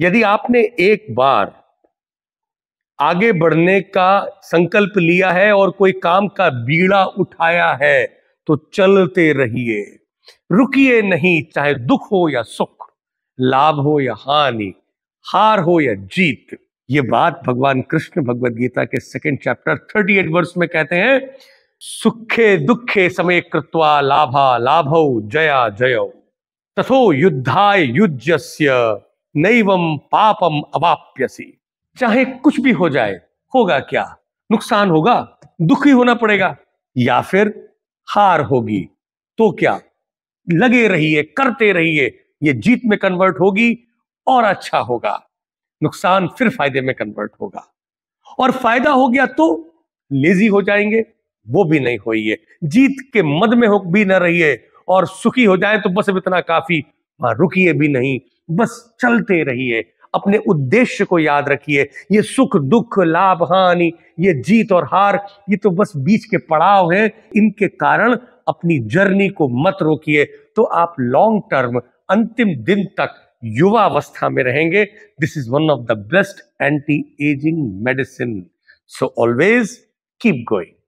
यदि आपने एक बार आगे बढ़ने का संकल्प लिया है और कोई काम का बीड़ा उठाया है तो चलते रहिए रुकिए नहीं चाहे दुख हो या सुख लाभ हो या हानि हार हो या जीत ये बात भगवान कृष्ण भगवत गीता के सेकंड चैप्टर थर्टी एट वर्ष में कहते हैं सुखे दुखे समय कृत्वा लाभा लाभ जया जयो तथो युद्धाय युज्यस्य नैवम पापम अवाप्यसी चाहे कुछ भी हो जाए होगा क्या नुकसान होगा दुखी होना पड़ेगा या फिर हार होगी तो क्या लगे रहिए करते रहिए ये जीत में कन्वर्ट होगी और अच्छा होगा नुकसान फिर फायदे में कन्वर्ट होगा और फायदा हो गया तो लेजी हो जाएंगे वो भी नहीं होइए जीत के मद में हो भी ना रहिए और सुखी हो जाए तो बस इतना काफी वहां रुकिए भी नहीं बस चलते रहिए अपने उद्देश्य को याद रखिए ये सुख दुख लाभ हानि ये जीत और हार ये तो बस बीच के पड़ाव हैं इनके कारण अपनी जर्नी को मत रोकिए तो आप लॉन्ग टर्म अंतिम दिन तक युवा अवस्था में रहेंगे this is one of the best anti ageing medicine so always keep going